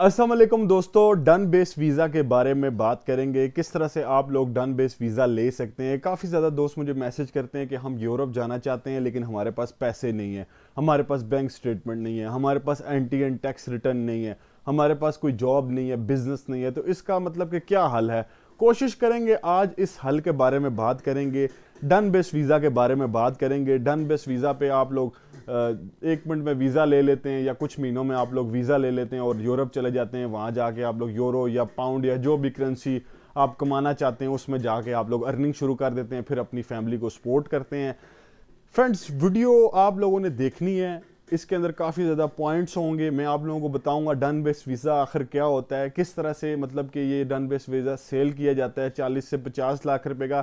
असलम दोस्तों done base visa के बारे में बात करेंगे किस तरह से आप लोग डन बेस वीज़ा ले सकते हैं काफ़ी ज़्यादा दोस्त मुझे मैसेज करते हैं कि हम यूरोप जाना चाहते हैं लेकिन हमारे पास पैसे नहीं है हमारे पास बैंक स्टेटमेंट नहीं है हमारे पास एंटी एंड टैक्स रिटर्न नहीं है हमारे पास कोई जॉब नहीं है बिज़नेस नहीं है तो इसका मतलब कि क्या हल है कोशिश करेंगे आज इस हल के बारे में बात करेंगे डन बेस्ट वीज़ा के बारे में बात करेंगे डन बेस्ट वीज़ा पे आप लोग एक मिनट में वीज़ा ले लेते हैं या कुछ महीनों में आप लोग वीज़ा ले लेते हैं और यूरोप चले जाते हैं वहाँ जाके आप लोग यूरो या पाउंड या जो भी करेंसी आप कमाना चाहते हैं उसमें जाके आप लोग अर्निंग शुरू कर देते हैं फिर अपनी फैमिली को सपोर्ट करते हैं फ्रेंड्स वीडियो आप लोगों ने देखनी है इसके अंदर काफ़ी ज़्यादा पॉइंट्स होंगे मैं आप लोगों को बताऊंगा डन बेस वीज़ा आखिर क्या होता है किस तरह से मतलब कि ये डन बेस वीज़ा सेल किया जाता है 40 से 50 लाख रुपए का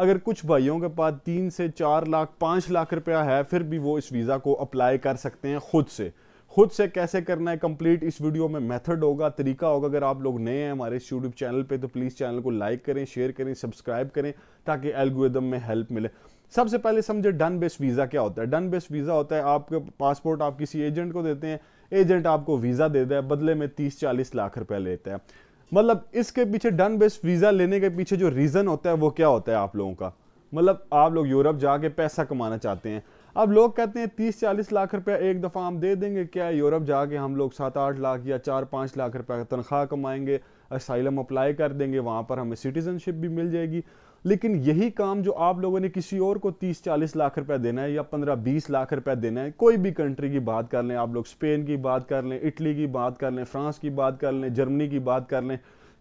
अगर कुछ भाइयों के पास तीन से चार लाख पाँच लाख रुपया है फिर भी वो इस वीज़ा को अप्लाई कर सकते हैं ख़ुद से खुद से कैसे करना है कंप्लीट इस वीडियो में मेथड होगा तरीका होगा अगर आप लोग नए हैं हमारे इस यूट्यूब चैनल पे तो प्लीज़ चैनल को लाइक करें शेयर करें सब्सक्राइब करें ताकि एल्गोदम में हेल्प मिले सबसे पहले समझे डन बेस वीज़ा क्या होता है डन बेस वीज़ा होता है आपके पासपोर्ट आप किसी एजेंट को देते हैं एजेंट आपको वीज़ा देता है बदले में तीस चालीस लाख रुपया लेता है मतलब इसके पीछे डन बेस्ड वीज़ा लेने के पीछे जो रीज़न होता है वो क्या होता है आप लोगों का मतलब आप लोग यूरोप जाके पैसा कमाना चाहते हैं अब लोग कहते हैं तीस चालीस लाख रुपया एक दफ़ा हम दे देंगे क्या यूरोप जाके हम लोग सात आठ लाख या चार पाँच लाख रुपया तनख्वाह कमाएंगे असाइलम अप्लाई कर देंगे वहाँ पर हमें सिटीज़नशिप भी मिल जाएगी लेकिन यही काम जो आप लोगों ने किसी और को 30-40 लाख रुपया देना है या 15-20 लाख रुपया देना है कोई भी कंट्री की बात कर लें आप लोग स्पेन की बात कर लें इटली की बात कर लें फ्रांस की बात कर लें जर्मनी की बात कर लें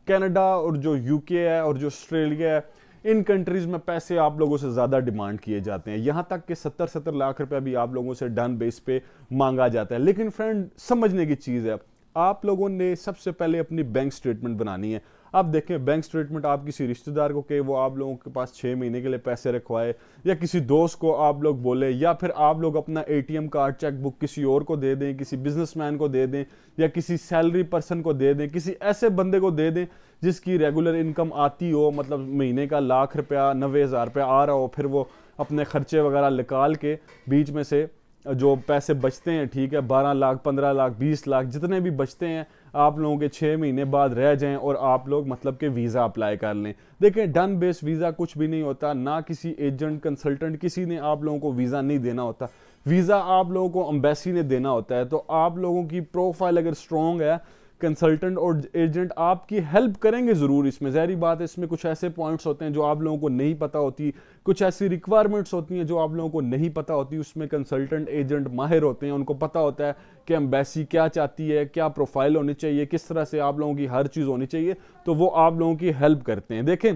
कैनेडा और जो यूके है और जो ऑस्ट्रेलिया है इन कंट्रीज में पैसे आप लोगों से ज़्यादा डिमांड किए जाते हैं यहाँ तक कि सत्तर सत्तर लाख रुपया भी आप लोगों से डन बेस पे मांगा जाता है लेकिन फ्रेंड समझने की चीज़ है आप लोगों ने सबसे पहले अपनी बैंक स्टेटमेंट बनानी है आप देखें बैंक स्टेटमेंट आप किसी रिश्तेदार को कहे वो आप लोगों के पास छः महीने के लिए पैसे रखवाए या किसी दोस्त को आप लोग बोले या फिर आप लोग अपना एम कार्ड चेक बुक किसी और को दे दें किसी बिजनेसमैन को दे दें या किसी सैलरी पर्सन को दे दें किसी ऐसे बंदे को दे दें जिसकी रेगुलर इनकम आती हो मतलब महीने का लाख रुपया नबे हज़ार रुपया आ रहा हो फिर वो अपने खर्चे वगैरह निकाल के बीच में से जो पैसे बचते हैं ठीक है बारह लाख पंद्रह लाख बीस लाख जितने भी बचते हैं आप लोगों के छः महीने बाद रह जाएं और आप लोग मतलब के वीज़ा अप्लाई कर लें देखें डन बेस वीज़ा कुछ भी नहीं होता ना किसी एजेंट कंसल्टेंट किसी ने आप लोगों को वीज़ा नहीं देना होता वीज़ा आप लोगों को अम्बेसी ने देना होता है तो आप लोगों की प्रोफाइल अगर स्ट्रॉन्ग है कंसल्टेंट और एजेंट आपकी हेल्प करेंगे ज़रूर इसमें जहरी बात है इसमें कुछ ऐसे पॉइंट्स होते हैं जो आप लोगों को नहीं पता होती कुछ ऐसी रिक्वायरमेंट्स होती हैं जो आप लोगों को नहीं पता होती उसमें कंसल्टेंट एजेंट माहिर होते हैं उनको पता होता है कि एम्बेसी क्या चाहती है क्या प्रोफाइल होनी चाहिए किस तरह से आप लोगों की हर चीज़ होनी चाहिए तो वो आप लोगों की हेल्प करते हैं देखें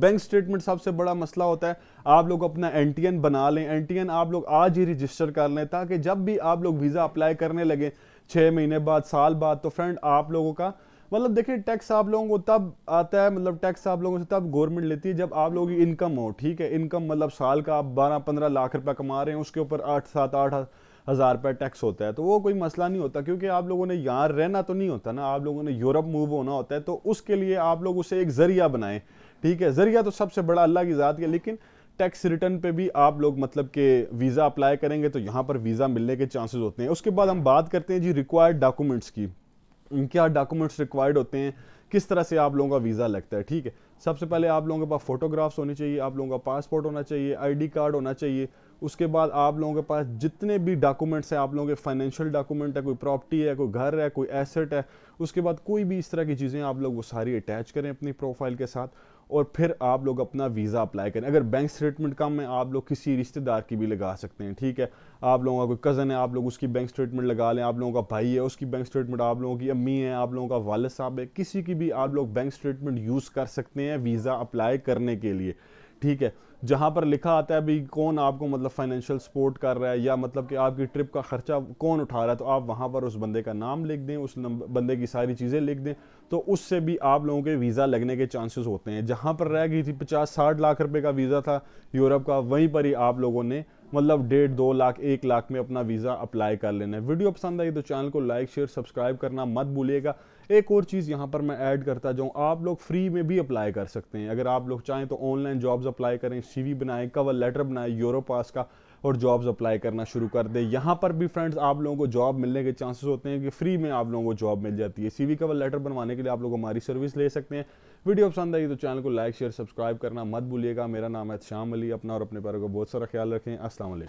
बैंक स्टेटमेंट सबसे बड़ा मसला होता है आप लोग अपना एन बना लें एन आप लोग आज ही रजिस्टर कर लें ताकि जब भी आप लोग वीज़ा अप्लाई करने लगें छः महीने बाद साल बाद तो फ्रेंड आप लोगों का मतलब देखिए टैक्स आप लोगों को तब आता है मतलब टैक्स आप लोगों से तब गवर्नमेंट लेती है जब आप लोगों की इनकम हो ठीक है इनकम मतलब साल का आप बारह पंद्रह लाख रुपया कमा रहे हैं उसके ऊपर आठ सात आठ हज़ार रुपये टैक्स होता है तो वो कोई मसला नहीं होता क्योंकि आप लोगों ने यहाँ रहना तो नहीं होता ना आप लोगों ने यूरोप मूव होना होता है तो उसके लिए आप लोग उसे एक ज़रिया बनाएं ठीक है ज़रिया तो सबसे बड़ा अल्लाह की ज़ात है लेकिन टैक्स रिटर्न पे भी आप लोग मतलब के वीज़ा अप्लाई करेंगे तो यहाँ पर वीज़ा मिलने के चांसेस होते हैं उसके बाद हम बात करते हैं जी रिक्वायर्ड डॉक्यूमेंट्स की क्या डॉक्यूमेंट्स रिक्वायर्ड होते हैं किस तरह से आप लोगों का वीज़ा लगता है ठीक है सबसे पहले आप लोगों के पास फोटोग्राफ्स होनी चाहिए आप लोगों का पासपोर्ट होना चाहिए आई कार्ड होना चाहिए उसके बाद आप लोगों के पास जितने भी डॉक्यूमेंट्स हैं आप लोगों के फाइनेंशियल डॉक्यूमेंट है कोई प्रॉपर्टी है कोई घर है कोई एसेट है उसके बाद कोई भी इस तरह की चीज़ें आप लोग वो सारी अटैच करें अपनी प्रोफाइल के साथ और फिर आप लोग अपना वीज़ा अप्लाई करें अगर बैंक स्टेटमेंट कम है आप लोग किसी रिश्तेदार की भी लगा सकते हैं ठीक है आप लोगों का कोई कज़न है आप लोग उसकी बैंक स्टेटमेंट लगा लें आप लोगों का भाई है उसकी बैंक स्टेटमेंट आप लोगों की अम्मी है आप लोगों का वाल साहब है किसी की भी आप लोग बैंक स्टेटमेंट यूज़ कर सकते हैं वीज़ा अप्लाई करने के लिए ठीक है जहाँ पर लिखा आता है भी कौन आपको मतलब फाइनेंशियल सपोर्ट कर रहा है या मतलब कि आपकी ट्रिप का खर्चा कौन उठा रहा है तो आप वहाँ पर उस बंदे का नाम लिख दें उस बंदे की सारी चीज़ें लिख दें तो उससे भी आप लोगों के वीज़ा लगने के चांसेस होते हैं जहाँ पर रह गई थी पचास साठ लाख रुपए का वीज़ा था यूरोप का वहीं पर ही आप लोगों ने मतलब डेढ़ दो लाख एक लाख में अपना वीज़ा अप्लाई कर लेना है वीडियो पसंद आई तो चैनल को लाइक शेयर सब्सक्राइब करना मत भूलिएगा एक और चीज़ यहाँ पर मैं ऐड करता जाऊँ आप लोग फ्री में भी अप्लाई कर सकते हैं अगर आप लोग चाहें तो ऑनलाइन जॉब्स अप्लाई करें सी बनाएं कवर लेटर बनाएं यूरो पास का और जॉब्स अप्लाई करना शुरू कर दें यहाँ पर भी फ्रेंड्स आप लोगों को जॉब मिलने के चांसेस होते हैं कि फ्री में आप लोगों को जॉब मिल जाती है सीवी कवर लेटर बनवाने के लिए आप लोग हमारी सर्विस ले सकते हैं वीडियो पसंद आई तो चैनल को लाइक शेयर सब्सक्राइब करना मत भूलिएगा मेरा नाम है श्याम अली अपना और अपने पैरों का बहुत सारा ख्याल रखें असल